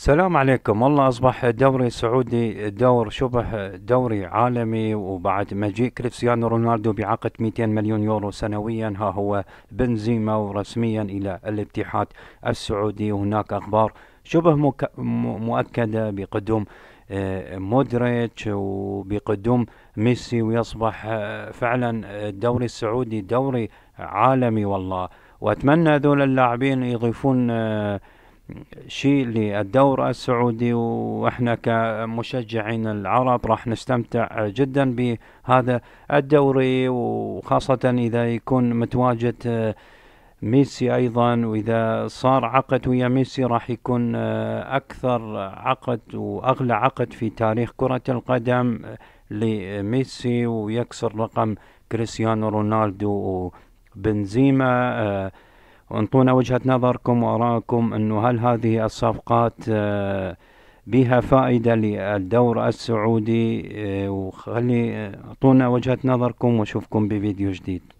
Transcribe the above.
السلام عليكم والله أصبح دوري سعودي دور شبه دوري عالمي وبعد مجيء كريستيانو رونالدو بعقد 200 مليون يورو سنويا ها هو بنزيما رسميا إلى الاتحاد السعودي وهناك أخبار شبه مؤكدة بقدوم آه، مودريتش وبقدوم ميسي ويصبح آه، فعلا الدوري آه، السعودي دوري عالمي والله وأتمنى هذول اللاعبين يضيفون شيء للدورة السعودي وإحنا كمشجعين العرب راح نستمتع جدا بهذا الدوري وخاصة إذا يكون متواجد ميسي أيضا وإذا صار عقد ويا ميسي راح يكون أكثر عقد وأغلى عقد في تاريخ كرة القدم لميسي ويكسر رقم كريستيانو رونالدو وبنزيما وانطونا وجهة نظركم وارائكم انه هل هذه الصفقات آه، بها فائدة للدور السعودي آه، وخلي آه، اعطونا وجهة نظركم واشوفكم بفيديو جديد